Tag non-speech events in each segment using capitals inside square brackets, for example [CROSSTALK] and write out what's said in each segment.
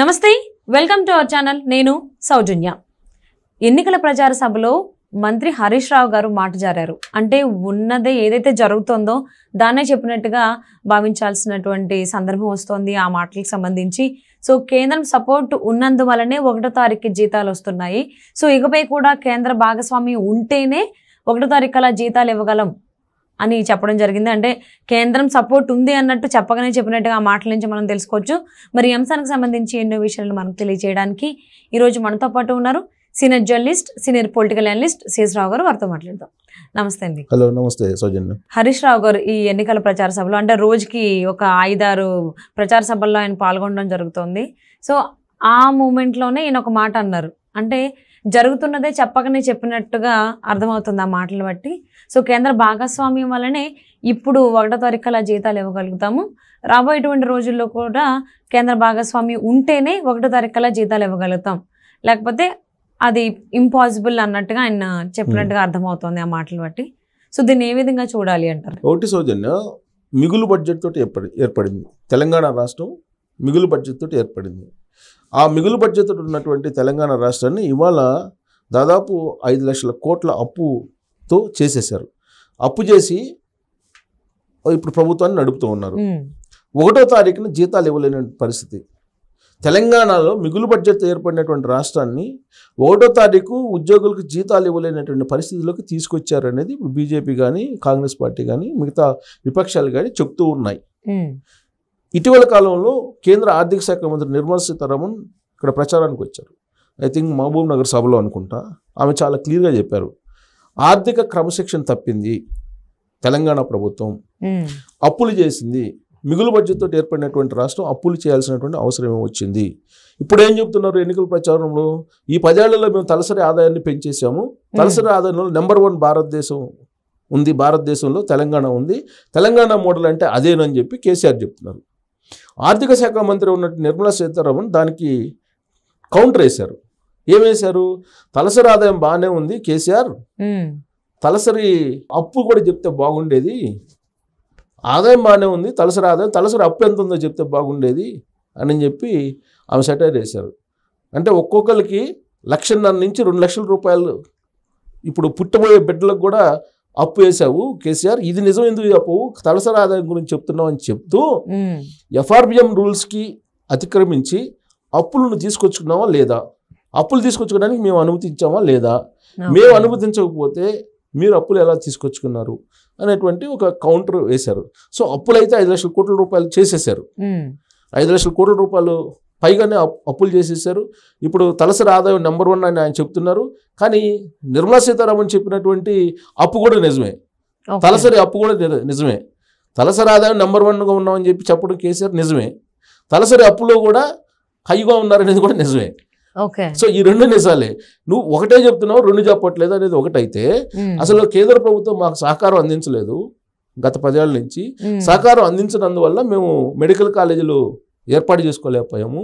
నమస్తే welcome to our channel నేను సౌజన్య ఎన్నికల ప్రచార సభలో మంత్రి హరీష్ రావు గారు మాట జారారు అంటే ఉన్నదే ఏదైతే జరుగుతుందో దాన్నే చెప్పినట్టుగా భావించాల్సినటువంటి సందర్భం వస్తోంది ఆ మాటలకు సంబంధించి సో కేంద్రం సపోర్ట్ ఉన్నందువలనే ఒకటో తారీఖు జీతాలు వస్తున్నాయి సో ఇకపై కూడా కేంద్ర భాగస్వామి ఉంటేనే ఒకటో తారీఖు అలా జీతాలు ఇవ్వగలం అని చెప్పడం జరిగింది అంటే కేంద్రం సపోర్ట్ ఉంది అన్నట్టు చెప్పగానే చెప్పినట్టుగా ఆ మాటల నుంచి మనం తెలుసుకోవచ్చు మరి అంశానికి సంబంధించి ఎన్నో విషయాలను మనకు తెలియజేయడానికి ఈరోజు మనతో పాటు ఉన్నారు senior journalist senior political analyst Shesh Rao garu వారితో మాట్లాడతాం నమస్తే అండి హలో నమస్తే సౌజన్య హరీష్ రావు గారు ఈ ఎన్నికల ప్రచార సభలో అంటే రోజుకి ఒక ఐదారు ప్రచార సభల్లో ఆయన పాల్గొనడం జరుగుతుంది సో ఆ మూమెంట్లోనే ఈయన ఒక మాట అన్నారు అంటే జరుగుతున్నదే చెప్పకనే చెప్పినట్టుగా అర్థమవుతుంది ఆ మాటలు బట్టి సో కేంద్ర భాగస్వామ్యం వల్లనే ఇప్పుడు ఒకటో తారీఖు అలా జీతాలు ఇవ్వగలుగుతాము రాబోయేటువంటి రోజుల్లో కూడా కేంద్ర భాగస్వామ్యం ఉంటేనే ఒకటో తారీఖు అలా జీతాలు ఇవ్వగలుగుతాం లేకపోతే అది ఇంపాసిబుల్ అన్నట్టుగా ఆయన చెప్పినట్టుగా hmm. అర్థమవుతుంది ఆ మాటలు బట్టి సో దీన్ని ఏ విధంగా చూడాలి అంటారు ఒకటి సౌజన్య మిగులు బడ్జెట్ తోటి ఏర్పడి ఏర్పడింది తెలంగాణ రాష్ట్రం మిగులు బడ్జెట్ తోటి ఏర్పడింది ఆ మిగులు బడ్జెట్ ఉన్నటువంటి తెలంగాణ రాష్ట్రాన్ని ఇవాళ దాదాపు ఐదు లక్షల కోట్ల అప్పుతో చేసేశారు అప్పు చేసి ఇప్పుడు ప్రభుత్వాన్ని నడుపుతూ ఉన్నారు ఒకటో తారీఖున జీతాలు ఇవ్వలేని పరిస్థితి తెలంగాణలో మిగులు బడ్జెట్ ఏర్పడినటువంటి రాష్ట్రాన్ని ఒకటో తారీఖు ఉద్యోగులకు జీతాలు ఇవ్వలేనటువంటి పరిస్థితుల్లోకి తీసుకొచ్చారనేది ఇప్పుడు బీజేపీ కానీ కాంగ్రెస్ పార్టీ కానీ మిగతా విపక్షాలు కానీ చెప్తూ ఉన్నాయి ఇటీవల కాలంలో కేంద్ర ఆర్థిక శాఖ మంత్రి నిర్మలా సీతారామన్ ఇక్కడ ప్రచారానికి వచ్చారు ఐ థింక్ మహబూబ్ నగర్ సభలో అనుకుంటా ఆమె చాలా క్లియర్గా చెప్పారు ఆర్థిక క్రమశిక్షణ తప్పింది తెలంగాణ ప్రభుత్వం అప్పులు చేసింది మిగులు బడ్జెట్తో ఏర్పడినటువంటి రాష్ట్రం అప్పులు చేయాల్సినటువంటి అవసరం వచ్చింది ఇప్పుడు ఏం చెప్తున్నారు ఎన్నికల ప్రచారంలో ఈ పదేళ్లలో మేము తలసరి ఆదాయాన్ని పెంచేసాము తలసరి ఆదాయంలో నెంబర్ వన్ భారతదేశం ఉంది భారతదేశంలో తెలంగాణ ఉంది తెలంగాణ మోడల్ అంటే అదేనని చెప్పి కేసీఆర్ చెప్తున్నారు ఆర్థిక శాఖ మంత్రి ఉన్నట్టు నిర్మలా సీతారామన్ దానికి కౌంటర్ వేశారు ఏమేశారు తలసరి ఆదాయం బాగానే ఉంది కేసీఆర్ తలసరి అప్పు కూడా చెప్తే బాగుండేది ఆదాయం బాగానే ఉంది తలసరి ఆదాయం తలసరి అప్పు ఎంత ఉందో చెప్తే బాగుండేది అని చెప్పి ఆమె సెటైర్ వేశారు అంటే ఒక్కొక్కరికి లక్షన్నర నుంచి రెండు లక్షల రూపాయలు ఇప్పుడు పుట్టబోయే బిడ్డలకు కూడా అప్పు వేసావు కేసీఆర్ ఇది నిజం ఎందుకు అప్పు తలసరి ఆదాయం గురించి చెప్తున్నావు అని చెప్తూ ఎఫ్ఆర్బిఎం రూల్స్కి అతిక్రమించి అప్పులను తీసుకొచ్చుకున్నావా లేదా అప్పులు తీసుకొచ్చుకోవడానికి మేము అనుమతించామా లేదా మేము అనుమతించకపోతే మీరు అప్పులు ఎలా తీసుకొచ్చుకున్నారు అనేటువంటి ఒక కౌంటర్ వేశారు సో అప్పులైతే ఐదు లక్షల కోట్ల రూపాయలు చేసేసారు ఐదు లక్షల కోట్ల రూపాయలు పైగానే అప్పులు చేసేసారు ఇప్పుడు తలసరి ఆదాయం నెంబర్ వన్ అని ఆయన చెప్తున్నారు కానీ నిర్మలా సీతారామన్ చెప్పినటువంటి అప్పు కూడా నిజమే తలసరి అప్పు కూడా నిజమే తలసరి ఆదాయం నెంబర్ వన్గా ఉన్నామని చెప్పి చెప్పడం కేసీఆర్ నిజమే తలసరి అప్పులో కూడా హైగా ఉన్నారనేది కూడా నిజమే సో ఈ రెండు నిజాలే నువ్వు ఒకటే చెప్తున్నావు రెండు చెప్పట్లేదు అనేది ఒకటైతే అసలు కేంద్ర ప్రభుత్వం మాకు సహకారం అందించలేదు గత పదేళ్ళ నుంచి సహకారం అందించినందువల్ల మేము మెడికల్ కాలేజీలు ఏర్పాటు చేసుకోలేకపోయాము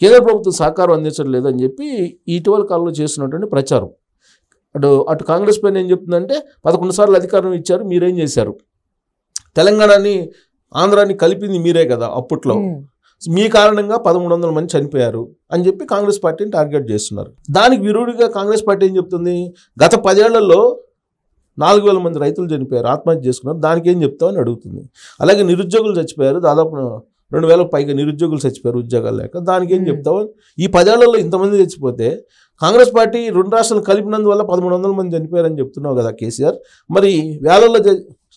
కేంద్ర ప్రభుత్వం సహకారం అందించడం లేదని చెప్పి ఇటీవల కాలంలో చేస్తున్నటువంటి ప్రచారం అటు అటు కాంగ్రెస్ పైన ఏం చెప్తుందంటే పదకొండు సార్లు అధికారం ఇచ్చారు మీరేం చేశారు తెలంగాణని ఆంధ్రాని కలిపింది మీరే కదా అప్పట్లో మీ కారణంగా పదమూడు వందల మంది చనిపోయారు అని చెప్పి కాంగ్రెస్ పార్టీని టార్గెట్ చేస్తున్నారు దానికి విరుడిగా కాంగ్రెస్ పార్టీ ఏం చెప్తుంది గత పదేళ్లలో నాలుగు వేల మంది రైతులు చనిపోయారు ఆత్మహత్య చేసుకున్నారు దానికి ఏం చెప్తామని అడుగుతుంది అలాగే నిరుద్యోగులు చచ్చిపోయారు దాదాపు రెండు వేలకు పైగా నిరుద్యోగులు చచ్చిపోయారు ఉద్యోగాలు లేక దానికి ఏం చెప్తావు ఈ పదేళ్లలో ఇంతమంది చచ్చిపోతే కాంగ్రెస్ పార్టీ రెండు రాష్ట్రాలు కలిపినందువల్ల పదమూడు వందల మంది చనిపోయారని చెప్తున్నావు కదా కేసీఆర్ మరి వేలల్లో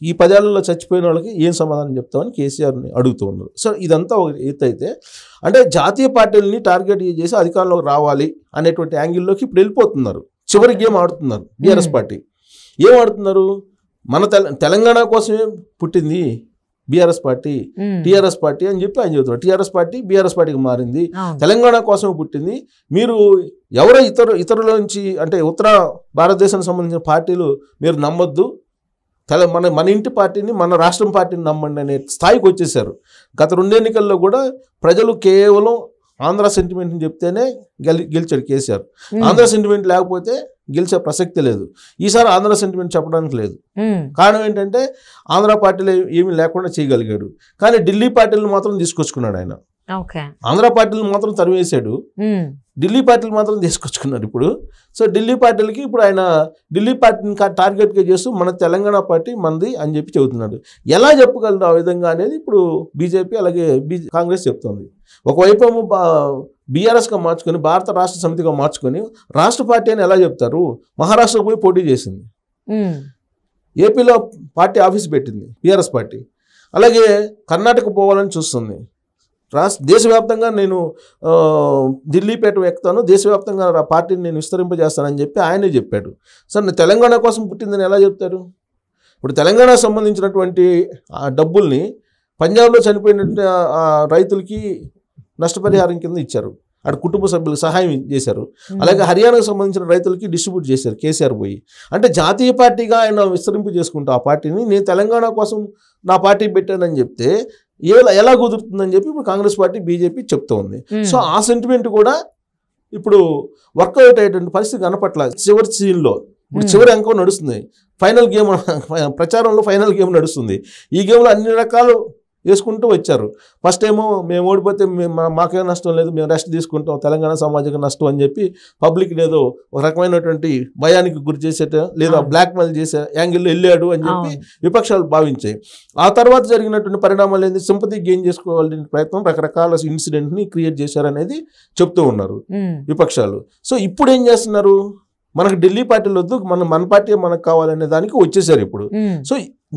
ఈ పదేళ్లలో చచ్చిపోయిన వాళ్ళకి ఏం సమాధానం చెప్తామని కేసీఆర్ని అడుగుతూ ఉన్నారు సో ఇదంతా ఒక ఎత్తైతే అంటే జాతీయ పార్టీలని టార్గెట్ చేసి అధికారంలోకి రావాలి అనేటువంటి యాంగిల్లోకి ఇప్పుడు వెళ్ళిపోతున్నారు చివరి గేమ్ ఆడుతున్నారు బీఆర్ఎస్ పార్టీ ఏం ఆడుతున్నారు మన తెలంగాణ కోసమే పుట్టింది బీఆర్ఎస్ పార్టీ టీఆర్ఎస్ పార్టీ అని చెప్పి ఆయన చెబుతారు టీఆర్ఎస్ పార్టీ బీఆర్ఎస్ పార్టీకి మారింది తెలంగాణ కోసం పుట్టింది మీరు ఎవరో ఇతరు ఇతరుల నుంచి అంటే ఉత్తర భారతదేశానికి సంబంధించిన పార్టీలు మీరు నమ్మొద్దు తెల మన మన ఇంటి పార్టీని మన రాష్ట్రం పార్టీని నమ్మండి అనే స్థాయికి వచ్చేసారు గత రెండు ఎన్నికల్లో కూడా ప్రజలు కేవలం ఆంధ్ర సెంటిమెంట్ని చెప్తేనే గెలి గెలిచాడు కేసీఆర్ ఆంధ్ర సెంటిమెంట్ లేకపోతే గెలిచే ప్రసక్తి లేదు ఈసారి ఆంధ్ర సెంటిమెంట్ చెప్పడానికి లేదు కారణం ఏంటంటే ఆంధ్ర పార్టీలు ఏమీ లేకుండా చేయగలిగాడు కానీ ఢిల్లీ పార్టీలను మాత్రం తీసుకొచ్చుకున్నాడు ఆయన ఆంధ్ర పార్టీలు మాత్రం తరివేశాడు ఢిల్లీ పార్టీలు మాత్రం తీసుకొచ్చుకున్నారు ఇప్పుడు సో ఢిల్లీ పార్టీలకి ఇప్పుడు ఆయన ఢిల్లీ పార్టీని టార్గెట్గా చేస్తూ మన తెలంగాణ పార్టీ మనది అని చెప్పి చెబుతున్నాడు ఎలా చెప్పగలరు ఆ విధంగా అనేది ఇప్పుడు బీజేపీ అలాగే కాంగ్రెస్ చెప్తుంది ఒకవైపు బీఆర్ఎస్గా మార్చుకొని భారత రాష్ట్ర సమితిగా మార్చుకొని రాష్ట్ర పార్టీ అని ఎలా చెప్తారు మహారాష్ట్రకు పోయి పోటీ చేసింది ఏపీలో పార్టీ ఆఫీస్ పెట్టింది బీఆర్ఎస్ పార్టీ అలాగే కర్ణాటక పోవాలని చూస్తుంది రాష్ట్ర దేశవ్యాప్తంగా నేను ఢిల్లీపేట ఎక్కుతాను దేశవ్యాప్తంగా ఆ పార్టీని నేను విస్తరింపజేస్తానని చెప్పి ఆయనే చెప్పాడు సార్ నేను తెలంగాణ కోసం పుట్టిందని ఎలా చెప్తారు ఇప్పుడు తెలంగాణకు సంబంధించినటువంటి ఆ డబ్బుల్ని పంజాబ్లో చనిపోయిన రైతులకి నష్టపరిహారం కింద ఇచ్చారు అటు కుటుంబ సభ్యులకు సహాయం చేశారు అలాగే హర్యానాకు సంబంధించిన రైతులకి డిస్ట్రిబ్యూట్ చేశారు కేసీఆర్ పోయి అంటే జాతీయ పార్టీగా ఆయన విస్తరింపు చేసుకుంటూ ఆ పార్టీని నేను తెలంగాణ కోసం నా పార్టీ పెట్టానని చెప్తే ఎలా ఎలా కుదురుతుందని చెప్పి ఇప్పుడు కాంగ్రెస్ పార్టీ బీజేపీ చెప్తూ ఉంది సో ఆ సెంటిమెంట్ కూడా ఇప్పుడు వర్కౌట్ అయ్యేటువంటి పరిస్థితి కనపట్ల చివరి సీన్లో ఇప్పుడు చివరి అంకం నడుస్తుంది ఫైనల్ గేమ్ [LAUGHS] ప్రచారంలో ఫైనల్ గేమ్ నడుస్తుంది ఈ గేమ్లో అన్ని రకాలు వేసుకుంటూ వచ్చారు ఫస్ట్ ఏమో మేము ఓడిపోతే మేము మాకేం నష్టం లేదు మేము రెస్ట్ తీసుకుంటాం తెలంగాణ సామాజిక నష్టం అని చెప్పి పబ్లిక్ ఏదో ఒక రకమైనటువంటి భయానికి గురి చేసేట లేదా బ్లాక్ మెయిల్ చేసే యాంగిల్లో వెళ్ళాడు అని చెప్పి విపక్షాలు భావించాయి ఆ తర్వాత జరిగినటువంటి పరిణామాలు ఏంటి సింపతి గెయిన్ చేసుకోవాలని ప్రయత్నం రకరకాల ఇన్సిడెంట్ని క్రియేట్ చేశారనేది చెప్తూ ఉన్నారు విపక్షాలు సో ఇప్పుడు ఏం చేస్తున్నారు మనకు ఢిల్లీ పార్టీలు వద్దు మన మన పార్టీ మనకు కావాలనే దానికి వచ్చేసారు ఇప్పుడు సో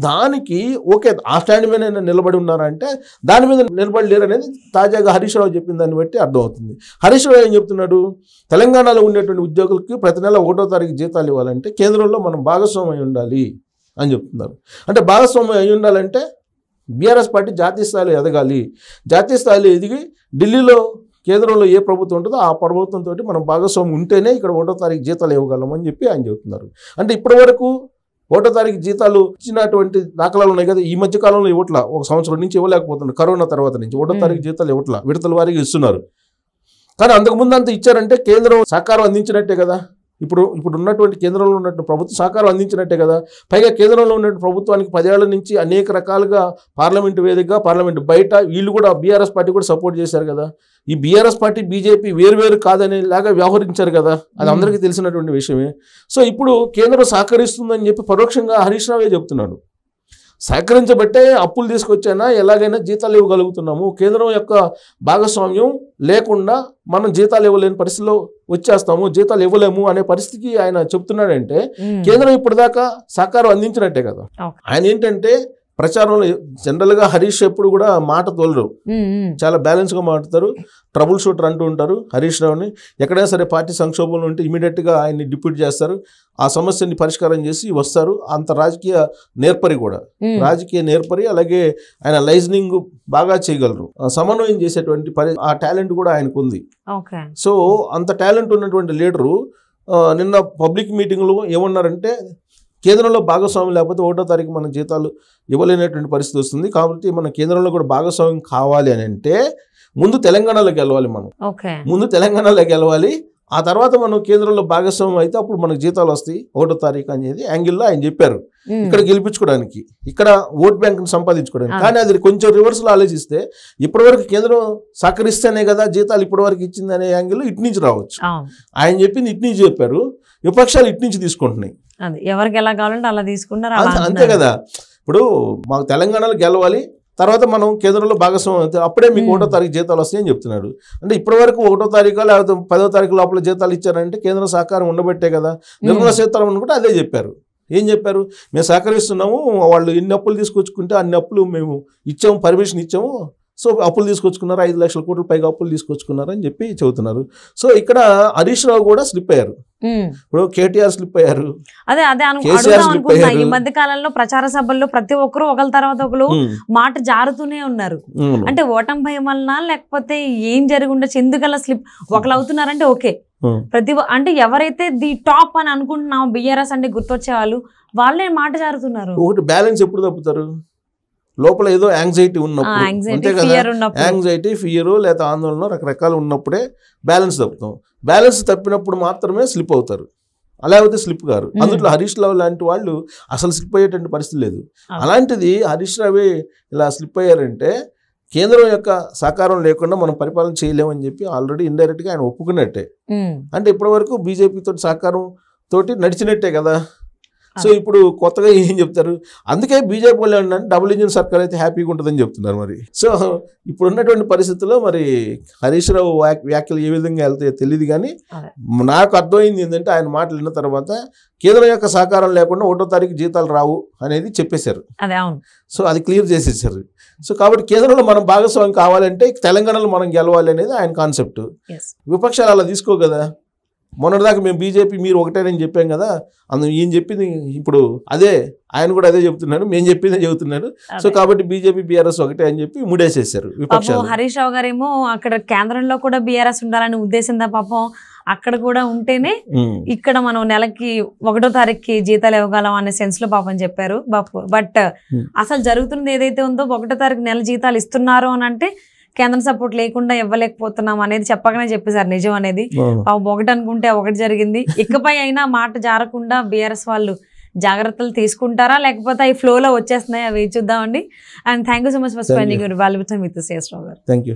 దానికి ఓకే ఆ స్టాండ్ మీద నేను నిలబడి ఉన్నారంటే దాని మీద నిలబడి అనేది తాజాగా హరీష్ రావు చెప్పిన దాన్ని బట్టి అర్థమవుతుంది హరీష్ రావు ఏం చెప్తున్నాడు తెలంగాణలో ఉండేటువంటి ఉద్యోగులకి ప్రతి నెల ఒకటో తారీఖు జీతాలు ఇవ్వాలంటే కేంద్రంలో మనం భాగస్వామ్యం ఉండాలి అని చెప్తున్నారు అంటే భాగస్వామ్యం అయి ఉండాలంటే బీఆర్ఎస్ పార్టీ జాతీయ స్థాయిలో ఎదగాలి జాతీయ స్థాయిలో ఎదిగి ఢిల్లీలో కేంద్రంలో ఏ ప్రభుత్వం ఉంటుందో ఆ ప్రభుత్వంతో మనం భాగస్వామ్యం ఉంటేనే ఇక్కడ ఒకటో తారీఖు జీతాలు ఇవ్వగలం అని చెప్పి ఆయన చెబుతున్నారు అంటే ఇప్పటి వరకు ఒకటో తారీఖు జీతాలు ఇచ్చినటువంటి దాఖలాలు ఉన్నాయి కదా ఈ మధ్య కాలంలో ఇవ్వట్ల ఒక సంవత్సరం నుంచి ఇవ్వలేకపోతున్నారు కరోనా తర్వాత నుంచి ఒకటో తారీఖు జీతాలు ఇవ్వట్లా విడతల వారికి ఇస్తున్నారు కానీ అంతకుముందు అంత ఇచ్చారంటే కేంద్రం సహకారం అందించినట్టే కదా ఇప్పుడు ఇప్పుడు ఉన్నటువంటి కేంద్రంలో ఉన్నటువంటి ప్రభుత్వ సహకారం అందించినట్టే కదా పైగా కేంద్రంలో ఉన్నటువంటి ప్రభుత్వానికి పదేళ్ల నుంచి అనేక రకాలుగా పార్లమెంట్ వేదికగా పార్లమెంట్ బయట వీళ్ళు కూడా బీఆర్ఎస్ పార్టీ కూడా సపోర్ట్ చేశారు కదా ఈ బీఆర్ఎస్ పార్టీ బీజేపీ వేరువేరు కాదనే లాగా వ్యవహరించారు కదా అది అందరికీ తెలిసినటువంటి విషయమే సో ఇప్పుడు కేంద్రం సహకరిస్తుందని చెప్పి పరోక్షంగా హరీష్ రావే చెప్తున్నాడు సహకరించబట్టే అప్పులు తీసుకొచ్చైనా ఎలాగైనా జీతాలు ఇవ్వగలుగుతున్నాము కేంద్రం యొక్క భాగస్వామ్యం లేకుండా మనం జీతాలు ఇవ్వలేని పరిస్థితిలో వచ్చేస్తాము జీతాలు ఇవ్వలేము అనే పరిస్థితికి ఆయన చెప్తున్నాడంటే కేంద్రం ఇప్పటిదాకా సహకారం అందించినట్టే కదా ఆయన ఏంటంటే ప్రచారంలో జనరల్గా హరీష్ ఎప్పుడు కూడా మాట తోలరు చాలా బ్యాలెన్స్గా మాట్లాడతారు ట్రబుల్ షూటర్ అంటూ ఉంటారు హరీష్ రావుని ఎక్కడైనా సరే పార్టీ సంక్షోభంలో ఉంటే గా ఆయన్ని డిప్యూట్ చేస్తారు ఆ సమస్యని పరిష్కారం చేసి వస్తారు అంత రాజకీయ నేర్పరి కూడా రాజకీయ నేర్పరి అలాగే ఆయన లైజనింగ్ బాగా చేయగలరు సమన్వయం చేసేటువంటి ఆ టాలెంట్ కూడా ఆయనకు ఉంది సో అంత టాలెంట్ ఉన్నటువంటి లీడరు నిన్న పబ్లిక్ మీటింగ్లో ఏమన్నారంటే కేంద్రంలో భాగస్వామ్యం లేకపోతే ఒకటో తారీఖు మన జీతాలు ఇవ్వలేనటువంటి పరిస్థితి వస్తుంది కాబట్టి మన కేంద్రంలో కూడా భాగస్వామ్యం కావాలి అని అంటే ముందు తెలంగాణలో గెలవాలి మనం ముందు తెలంగాణలో గెలవాలి ఆ తర్వాత మనం కేంద్రంలో భాగస్వామ్యం అయితే అప్పుడు మనకు జీతాలు వస్తాయి ఒకటో తారీఖు అనేది యాంగిల్లో ఆయన చెప్పారు ఇక్కడ గెలిపించుకోవడానికి ఇక్కడ ఓట్ ని సంపాదించుకోవడానికి కానీ అది కొంచెం లో ఆలోచిస్తే ఇప్పటివరకు కేంద్రం సహకరిస్తేనే కదా జీతాలు ఇప్పటివరకు ఇచ్చింది అనే యాంగిల్లో ఇటు నుంచి రావచ్చు ఆయన చెప్పింది ఇటు నుంచి చెప్పారు విపక్షాలు ఇటు నుంచి తీసుకుంటున్నాయి ఎవరికి ఎలా కావాలంటే అలా తీసుకుంటారు అంతే కదా ఇప్పుడు మాకు తెలంగాణలో గెలవాలి తర్వాత మనం కేంద్రంలో భాగస్వామ్యం అప్పుడే మీకు ఒకటో తారీఖు జీతాలు వస్తాయని చెప్తున్నాడు అంటే ఇప్పటివరకు ఒకటో తారీఖు లేకపోతే పదో తారీఖు లోపల జీతాలు ఇచ్చారంటే కేంద్రం సహకారం ఉండబట్టే కదా నిర్మలా సీతారామన్ కూడా అదే చెప్పారు ఏం చెప్పారు మేము సహకరిస్తున్నాము వాళ్ళు ఎన్ని అప్పులు తీసుకొచ్చుకుంటే అన్ని అప్పులు మేము ఇచ్చాము పర్మిషన్ ఇచ్చాము సో అప్పులు తీసుకొచ్చుకున్నారు ఐదు లక్షల కోట్ల పైగా అప్పులు తీసుకొచ్చుకున్నారు అని చెప్పి చెబుతున్నారు సో ఇక్కడ హరీష్ రావు కూడా స్లిప్ అయ్యారు ఇప్పుడు కేటీఆర్ స్లిప్ అయ్యారు అదే అదే అనుకుంటున్నాను ఈ మధ్య కాలంలో ప్రచార సభల్లో ప్రతి ఒక్కరు ఒకరి తర్వాత ఒకరు మాట జారుతూనే ఉన్నారు అంటే ఓటం భయం వలన లేకపోతే ఏం జరుగుండొచ్చు ఎందుకల్ల స్లిప్ ఒకరు అవుతున్నారంటే ఓకే ప్రతి అంటే ఎవరైతే ది టాప్ అని అనుకుంటున్నాం బిఆర్ఎస్ అంటే గుర్తొచ్చే వాళ్ళు వాళ్ళే మాట జారుతున్నారు ఒకటి బ్యాలెన్స్ ఎప్పుడు తప్పుతారు లోపల ఏదో యాంగ్జైటీ ఉన్నప్పుడు అంతే కదా యాంగ్జైటీ ఫియర్ లేదా ఆందోళన రకరకాలు ఉన్నప్పుడే బ్యాలెన్స్ తప్పుతాం బ్యాలెన్స్ తప్పినప్పుడు మాత్రమే స్లిప్ అవుతారు అలా అయితే స్లిప్ గారు అందులో హరీష్ రావు లాంటి వాళ్ళు అసలు స్లిప్ అయ్యేటువంటి పరిస్థితి లేదు అలాంటిది హరీష్ రావే ఇలా స్లిప్ అయ్యారంటే కేంద్రం యొక్క సహకారం లేకుండా మనం పరిపాలన చేయలేమని చెప్పి ఆల్రెడీ ఇండైరెక్ట్గా ఆయన ఒప్పుకున్నట్టే అంటే ఇప్పటివరకు బీజేపీతో సహకారం తోటి నడిచినట్టే కదా సో ఇప్పుడు కొత్తగా ఏం చెప్తారు అందుకే బీజేపీ వాళ్ళు ఏంటంటే డబుల్ ఇంజిన్ సర్కార్ అయితే హ్యాపీగా ఉంటుందని చెప్తున్నారు మరి సో ఇప్పుడు ఉన్నటువంటి పరిస్థితుల్లో మరి హరీష్ రావు వ్యాఖ్యలు ఏ విధంగా వెళ్తాయో తెలియదు కానీ నాకు అర్థమైంది ఏంటంటే ఆయన మాటలు విన్న తర్వాత కేంద్రం యొక్క సహకారం లేకుండా ఒకటో తారీఖు జీతాలు రావు అనేది చెప్పేశారు సో అది క్లియర్ చేసేసారు సో కాబట్టి కేంద్రంలో మనం భాగస్వామ్యం కావాలంటే తెలంగాణలో మనం గెలవాలి అనేది ఆయన కాన్సెప్ట్ విపక్షాలు అలా తీసుకో కదా మొన్నటిదాకా మేము బీజేపీ మీరు ఒకటేనని చెప్పాం కదా అందు ఈయన చెప్పింది ఇప్పుడు అదే ఆయన కూడా అదే చెప్తున్నారు మేము చెప్పిందే చెబుతున్నాడు సో కాబట్టి బీజేపీ బీఆర్ఎస్ ఒకటే అని చెప్పి ముడేసేసారు విపక్షాలు హరీష్ రావు గారేమో అక్కడ కేంద్రంలో కూడా బీఆర్ఎస్ ఉండాలని ఉద్దేశంతో పాపం అక్కడ కూడా ఉంటేనే ఇక్కడ మనం నెలకి ఒకటో తారీఖుకి జీతాలు ఇవ్వగలం అనే సెన్స్ లో పాపం చెప్పారు బాపు బట్ అసలు జరుగుతున్నది ఏదైతే ఉందో ఒకటో తారీఖు నెల జీతాలు ఇస్తున్నారు అని అంటే కేంద్రం సపోర్ట్ లేకుండా ఇవ్వలేకపోతున్నాం అనేది చెప్పకనే చెప్పేశారు నిజం అనేది ఒకటి అనుకుంటే ఒకటి జరిగింది ఇకపై అయినా మాట జారకుండా బీఆర్ఎస్ వాళ్ళు జాగ్రత్తలు తీసుకుంటారా లేకపోతే అవి లో వచ్చేస్తున్నాయి అవి చూద్దామండి and thank you so much for spending your value with with Srisrao garu thank